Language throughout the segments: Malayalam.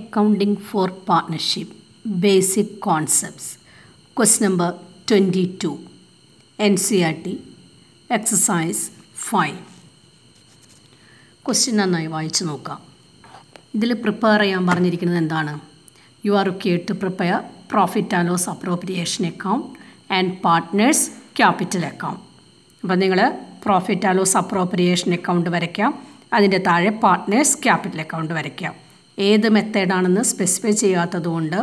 accounting for partnership basic concepts quest number twenty two N C R T exercise five question നന്നായി വായിച്ചു നോക്കാം ഇതിൽ പ്രിപ്പയർ ചെയ്യാൻ പറഞ്ഞിരിക്കുന്നത് എന്താണ് you are okay to prepare profit and loss appropriation account and partners capital account അപ്പം നിങ്ങൾ profit and loss appropriation account വരയ്ക്കാം അതിൻ്റെ താഴെ പാർട്ട്നേഴ്സ് ക്യാപിറ്റൽ അക്കൗണ്ട് വരയ്ക്കാം ഏത് മെത്തേഡാണെന്ന് സ്പെസിഫൈ ചെയ്യാത്തതുകൊണ്ട്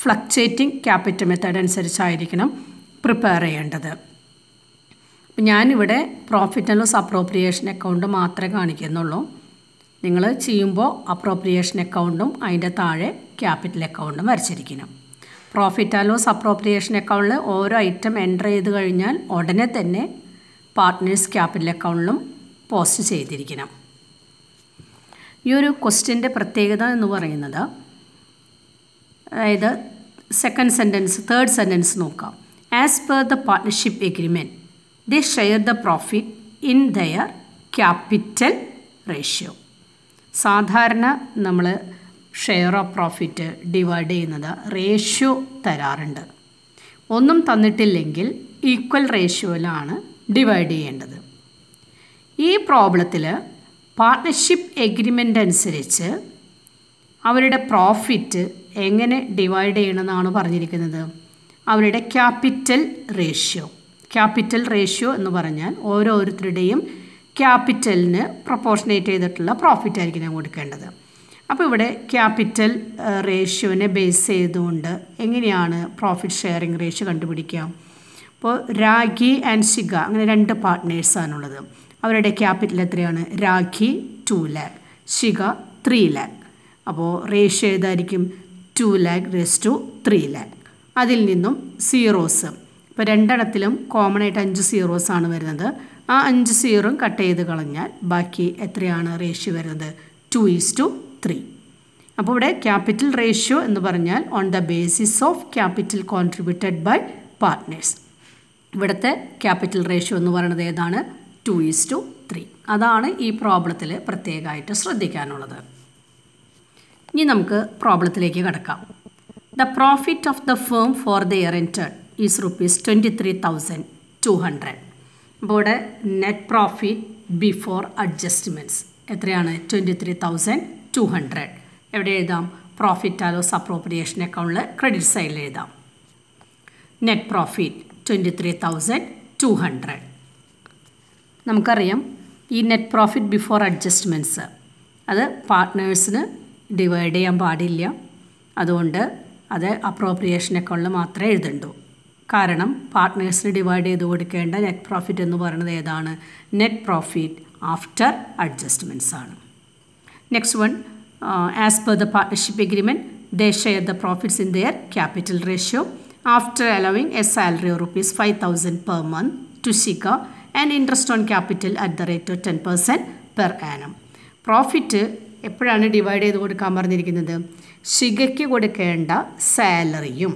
ഫ്ലക്ച്വേറ്റിംഗ് ക്യാപിറ്റൽ മെത്തേഡ് അനുസരിച്ചായിരിക്കണം പ്രിപ്പയർ ചെയ്യേണ്ടത് ഞാനിവിടെ profit and loss appropriation account മാത്രമേ കാണിക്കുന്നുള്ളൂ നിങ്ങൾ ചെയ്യുമ്പോൾ അപ്രോപ്രിയേഷൻ അക്കൗണ്ടും അതിൻ്റെ താഴെ ക്യാപിറ്റൽ അക്കൗണ്ടും വരച്ചിരിക്കണം പ്രോഫിറ്റ് ആൻഡ് ലോസ് അപ്രോപ്രിയേഷൻ അക്കൗണ്ടിൽ ഓരോ ഐറ്റം എൻ്റർ ചെയ്ത് കഴിഞ്ഞാൽ ഉടനെ തന്നെ പാർട്ട്നേഴ്സ് ക്യാപിറ്റൽ അക്കൗണ്ടിലും പോസ്റ്റ് ചെയ്തിരിക്കണം ഈ ഒരു ക്വസ്റ്റ്യൻ്റെ പ്രത്യേകത എന്ന് പറയുന്നത് അതായത് സെക്കൻഡ് സെൻറ്റൻസ് തേർഡ് സെൻറ്റൻസ് നോക്കാം as per the partnership agreement the share the profit in their capital ratio സാധാരണ നമ്മൾ ഷെയർ ഓഫ് പ്രോഫിറ്റ് ഡിവൈഡ് ചെയ്യുന്നത് റേഷ്യോ തരാറുണ്ട് ഒന്നും തന്നിട്ടില്ലെങ്കിൽ ഈക്വൽ റേഷ്യോയിലാണ് ഡിവൈഡ് ചെയ്യേണ്ടത് ഈ പ്രോബ്ലത്തിൽ പാർട്ട്ണർഷിപ്പ് എഗ്രിമെൻ്റ് അനുസരിച്ച് അവരുടെ പ്രോഫിറ്റ് എങ്ങനെ ഡിവൈഡ് ചെയ്യണമെന്നാണ് പറഞ്ഞിരിക്കുന്നത് അവരുടെ ക്യാപിറ്റൽ റേഷ്യോ ക്യാപിറ്റൽ റേഷ്യോ എന്ന് പറഞ്ഞാൽ ഓരോരുത്തരുടെയും ക്യാപിറ്റലിന് പ്രൊപ്പോർഷനേറ്റ് ചെയ്തിട്ടുള്ള പ്രോഫിറ്റ് ആയിരിക്കും ഞാൻ കൊടുക്കേണ്ടത് അപ്പോൾ ഇവിടെ ക്യാപിറ്റൽ റേഷ്യോനെ ബേസ് ചെയ്തുകൊണ്ട് എങ്ങനെയാണ് പ്രോഫിറ്റ് ഷെയറിംഗ് റേഷ്യോ കണ്ടുപിടിക്കുക അപ്പോൾ രാഗി ആൻഡ് ശിഖ അങ്ങനെ രണ്ട് പാർട്ട്നേഴ്സാണുള്ളത് അവരുടെ ക്യാപിറ്റൽ എത്രയാണ് രാഖി ടു ലാക്ക് ശിഖ ത്രീ ലാക്ക് അപ്പോൾ റേഷ്യ ഏതായിരിക്കും ടു ലാക്ക് റേസ് ടു ത്രീ ലാക്ക് അതിൽ നിന്നും സീറോസ് ഇപ്പോൾ രണ്ടെണ്ണത്തിലും കോമൺ ആയിട്ട് അഞ്ച് സീറോസ് ആണ് വരുന്നത് ആ അഞ്ച് സീറും കട്ട് ചെയ്ത് കളഞ്ഞാൽ ബാക്കി എത്രയാണ് റേഷ്യോ വരുന്നത് ടു ഈസ് ടു ത്രീ അപ്പോൾ ഇവിടെ ക്യാപിറ്റൽ റേഷ്യോ എന്ന് പറഞ്ഞാൽ on the basis of capital contributed by partners ഇവിടുത്തെ ക്യാപിറ്റൽ റേഷ്യോ എന്ന് പറയുന്നത് ഏതാണ് ടു ഈസ് ടു ത്രീ അതാണ് ഈ പ്രോബ്ലത്തിൽ പ്രത്യേകമായിട്ട് ശ്രദ്ധിക്കാനുള്ളത് ഇനി നമുക്ക് പ്രോബ്ലത്തിലേക്ക് കിടക്കാം the profit of the firm for the year ended is rupees twenty three thousand two hundred അപ്പോൾ ഇവിടെ നെറ്റ് പ്രോഫിറ്റ് ബിഫോർ അഡ്ജസ്റ്റ്മെൻറ്റ്സ് എത്രയാണ് twenty three thousand two hundred എവിടെ എഴുതാം പ്രോഫിറ്റ് ആലോ സപ്രോപ്രിയേഷൻ അക്കൗണ്ടിൽ ക്രെഡിറ്റ് സൈഡിൽ എഴുതാം net profit twenty three thousand two hundred നമുക്കറിയാം ഈ നെറ്റ് പ്രോഫിറ്റ് ബിഫോർ അഡ്ജസ്റ്റ്മെൻറ്റ്സ് അത് പാർട്ട്നേഴ്സിന് ഡിവൈഡ് ചെയ്യാൻ പാടില്ല അതുകൊണ്ട് അത് അപ്രോപ്രിയേഷൻ അക്കൗണ്ടിൽ മാത്രമേ എഴുതണ്ടൂ കാരണം പാർട്ട്നേഴ്സിന് ഡിവൈഡ് ചെയ്ത് കൊടുക്കേണ്ട നെറ്റ് പ്രോഫിറ്റ് എന്ന് പറയുന്നത് ഏതാണ് നെറ്റ് പ്രോഫിറ്റ് ആഫ്റ്റർ അഡ്ജസ്റ്റ്മെൻറ്റ്സ് ആണ് next one as per the partnership agreement they share the profits in their capital ratio after allowing a salary of rupees five thousand per month to Shikha and interest on capital at the rate of ten percent per annum profit എപ്പോഴാണ് ഡിവൈഡ് ചെയ്ത് കൊടുക്കാൻ പറഞ്ഞിരിക്കുന്നത് ശികയ്ക്ക് കൊടുക്കേണ്ട സാലറിയും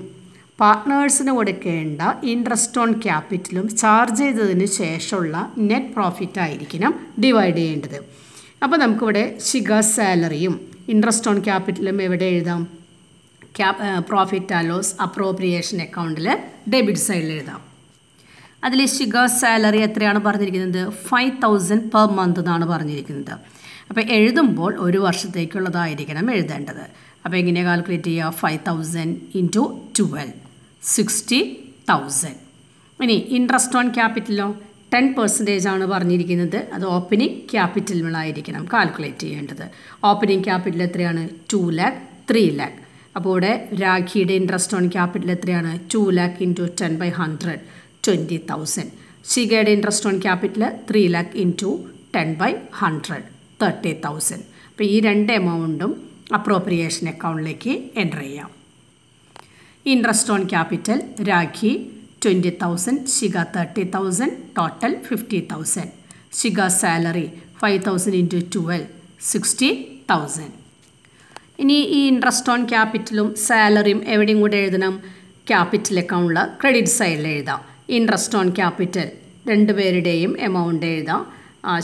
പാർട്ട്നേഴ്സിന് കൊടുക്കേണ്ട ഇൻട്രസ്റ്റ് ഓൺ ക്യാപിറ്റലും ചാർജ് ചെയ്തതിന് ശേഷമുള്ള നെറ്റ് പ്രോഫിറ്റ് ആയിരിക്കണം ഡിവൈഡ് ചെയ്യേണ്ടത് അപ്പോൾ നമുക്കിവിടെ ശിക സാലറിയും ഇൻട്രസ്റ്റ് ഓൺ ക്യാപിറ്റലും എവിടെ എഴുതാം ക്യാ പ്രോഫിറ്റ് ആൻഡ് ലോസ് അപ്രോപ്രിയേഷൻ അക്കൗണ്ടിൽ ഡെബിറ്റ് സൈഡിൽ എഴുതാം അതിൽ ഷിഗാസ് സാലറി എത്രയാണ് പറഞ്ഞിരിക്കുന്നത് ഫൈവ് തൗസൻഡ് പെർ മന്ത് എന്നാണ് പറഞ്ഞിരിക്കുന്നത് അപ്പോൾ എഴുതുമ്പോൾ ഒരു വർഷത്തേക്കുള്ളതായിരിക്കണം എഴുതേണ്ടത് അപ്പോൾ എങ്ങനെയാണ് കാൽക്കുലേറ്റ് ചെയ്യുക five thousand into twelve sixty thousand ഇനി ഇൻട്രസ്റ്റ് ഓൺ ക്യാപിറ്റലോ ടെൻ പെർസെൻറ്റേജ് ആണ് പറഞ്ഞിരിക്കുന്നത് അത് ഓപ്പനിങ് ക്യാപിറ്റലുകളായിരിക്കണം കാൽക്കുലേറ്റ് ചെയ്യേണ്ടത് ഓപ്പനിങ് ക്യാപിറ്റൽ എത്രയാണ് ടു ലാക്ക് ത്രീ ലാക്ക് അപ്പോൾ ഇവിടെ രാഖിയുടെ ഇൻട്രസ്റ്റ് ഓൺ ക്യാപിറ്റൽ എത്രയാണ് two lakh into ten by hundred twenty thousand ഷിഗയുടെ interest on capital three lakh into ten by hundred thirty thousand അപ്പോൾ ഈ രണ്ട് എമൗണ്ടും അപ്രോപ്രിയേഷൻ അക്കൗണ്ടിലേക്ക് എൻ്റർ ചെയ്യാം interest on capital Rakhi twenty thousand Shikha thirty thousand total fifty thousand Shikha salary five thousand into twelve sixty thousand ഇനി ഈ ഇൻട്രസ്റ്റ് ഓൺ ക്യാപിറ്റലും സാലറിയും എവിടെയും കൂടെ എഴുതണം ക്യാപിറ്റൽ അക്കൗണ്ടിൽ ക്രെഡിറ്റ് സൈഡിൽ എഴുതാം ഇൻട്രസ്റ്റ് ഓൺ ക്യാപിറ്റൽ രണ്ടുപേരുടെയും എമൗണ്ട് എഴുതാം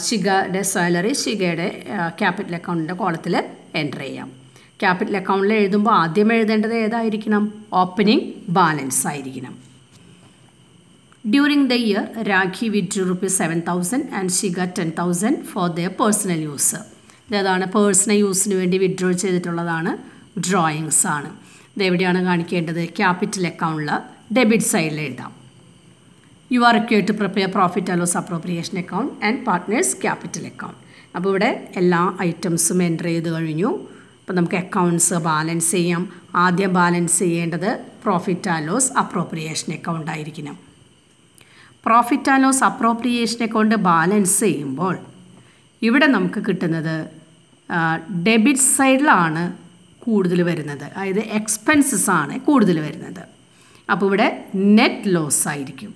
ശിഖയുടെ സാലറി ശിഖയുടെ ക്യാപിറ്റൽ അക്കൗണ്ടിൻ്റെ കോളത്തിൽ എൻ്റർ ചെയ്യാം ക്യാപിറ്റൽ അക്കൗണ്ടിൽ എഴുതുമ്പോൾ ആദ്യം എഴുതേണ്ടത് ഏതായിരിക്കണം ഓപ്പനിങ് ബാലൻസ് ആയിരിക്കണം during the year Rakhi with rupees seven thousand and Shikha ten thousand for the personal use ഇതാണ് പേഴ്സണൽ യൂസിന് വേണ്ടി വിഡ്രോ ചെയ്തിട്ടുള്ളതാണ് ഡ്രോയിങ്സ് ആണ് എവിടെയാണ് കാണിക്കേണ്ടത് ക്യാപിറ്റൽ അക്കൗണ്ടിൽ ഡെബിറ്റ് സൈഡിൽ എഴുതാം you are required to prepare profit and loss appropriation account and partners capital account അപ്പോൾ ഇവിടെ എല്ലാ ഐറ്റംസും എൻ്റർ ചെയ്ത് കഴിഞ്ഞു അപ്പോൾ നമുക്ക് അക്കൗണ്ട്സ് ബാലൻസ് ചെയ്യാം ആദ്യം ബാലൻസ് ചെയ്യേണ്ടത് പ്രോഫിറ്റ് ആലോസ് അപ്രോപ്രിയേഷൻ അക്കൗണ്ട് ആയിരിക്കണം profit and loss appropriation account balance ചെയ്യുമ്പോൾ ഇവിടെ നമുക്ക് കിട്ടുന്നത് ഡെബിറ്റ് സൈഡിലാണ് കൂടുതൽ വരുന്നത് അതായത് എക്സ്പെൻസസ് ആണ് കൂടുതൽ വരുന്നത് അപ്പോൾ ഇവിടെ നെറ്റ് ലോസ് ആയിരിക്കും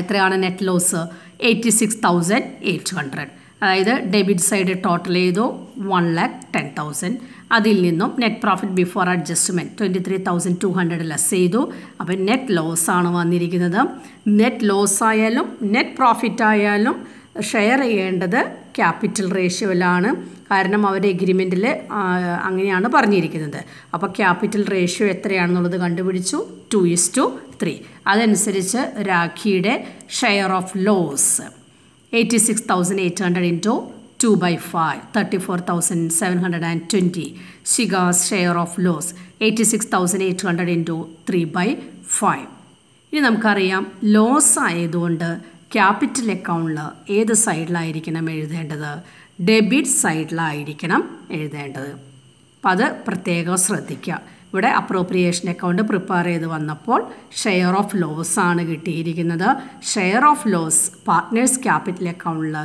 എത്രയാണ് net loss eighty six thousand eight hundred അതായത് ഡെബിറ്റ് സൈഡ് ടോട്ടൽ ചെയ്തു വൺ ലാക്ക് ടെൻ തൗസൻഡ് അതിൽ നിന്നും net profit before adjustment twenty three thousand two hundred less ചെയ്തു അപ്പോൾ നെറ്റ് ആണ് വന്നിരിക്കുന്നത് നെറ്റ് ലോസ് ആയാലും നെറ്റ് പ്രോഫിറ്റ് ആയാലും ഷെയർ ചെയ്യേണ്ടത് ക്യാപിറ്റൽ റേഷ്യോയിലാണ് കാരണം അവർ എഗ്രിമെൻറ്റിൽ അങ്ങനെയാണ് പറഞ്ഞിരിക്കുന്നത് അപ്പോൾ ക്യാപിറ്റൽ റേഷ്യോ എത്രയാണെന്നുള്ളത് കണ്ടുപിടിച്ചു ടു ഇസ് ടു ത്രീ അതനുസരിച്ച് രാഖിയുടെ share of loss eighty six thousand eight hundred into two by five thirty four thousand seven hundred and twenty Shikha's share of loss eighty six thousand eight hundred into three by five ഇനി നമുക്കറിയാം ലോസ് ആയതുകൊണ്ട് ക്യാപിറ്റൽ അക്കൗണ്ടിൽ ഏത് സൈഡിലായിരിക്കണം എഴുതേണ്ടത് ഡെബിറ്റ് സൈഡിലായിരിക്കണം എഴുതേണ്ടത് അപ്പം അത് പ്രത്യേകം ശ്രദ്ധിക്കുക ഇവിടെ അപ്രോപ്രിയേഷൻ അക്കൗണ്ട് പ്രിപ്പയർ ചെയ്ത് വന്നപ്പോൾ ഷെയർ ഓഫ് ലോസ് ആണ് കിട്ടിയിരിക്കുന്നത് share of loss partners capital അക്കൗണ്ടിൽ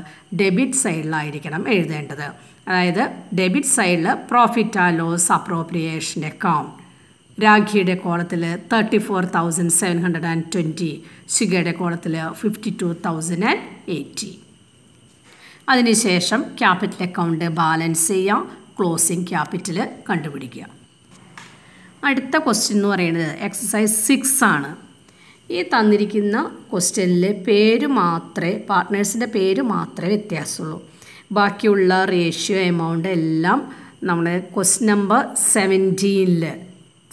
ഡെബിറ്റ് സൈഡിലായിരിക്കണം എഴുതേണ്ടത് അതായത് ഡെബിറ്റ് സൈഡിൽ പ്രോഫിറ്റ് ആ ലോസ് അപ്രോപ്രിയേഷൻ അക്കൗണ്ട് രാഖിയുടെ കോളത്തിൽ thirty four thousand seven hundred and twenty ശിഖയുടെ കോളത്തിൽ fifty two thousand and eighty അതിനുശേഷം ക്യാപിറ്റൽ അക്കൗണ്ട് ബാലൻസ് ചെയ്യുക ക്ലോസിംഗ് ക്യാപിറ്റൽ കണ്ടുപിടിക്കുക അടുത്ത ക്വസ്റ്റ്യൻ എന്ന് പറയുന്നത് എക്സസൈസ് സിക്സ് ആണ് ഈ തന്നിരിക്കുന്ന ക്വസ്റ്റ്യനിൽ പേര് മാത്രമേ പാർട്ട്നേഴ്സിൻ്റെ പേര് മാത്രമേ വ്യത്യാസമുള്ളൂ ബാക്കിയുള്ള റേഷ്യോ എമൗണ്ട് എല്ലാം നമ്മുടെ ക്വസ്റ്റ്യൻ നമ്പർ സെവൻറ്റീനിൽ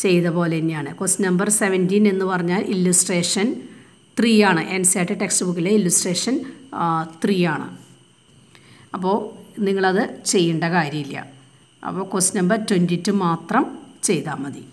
ചെയ്ത പോലെ തന്നെയാണ് ക്വസ്റ്റ്യൻ നമ്പർ സെവൻറ്റീൻ എന്ന് പറഞ്ഞാൽ ഇല്ലുസ്ട്രേഷൻ ത്രീ ആണ് N C R T text ബുക്കിലെ ഇല്ലുസ്ട്രേഷൻ ത്രീ ആണ് അപ്പോൾ നിങ്ങളത് ചെയ്യേണ്ട കാര്യമില്ല അപ്പോൾ ക്വസ്റ്റ്യൻ നമ്പർ ട്വൻറ്റി ടു മാത്രം ചെയ്താൽ മതി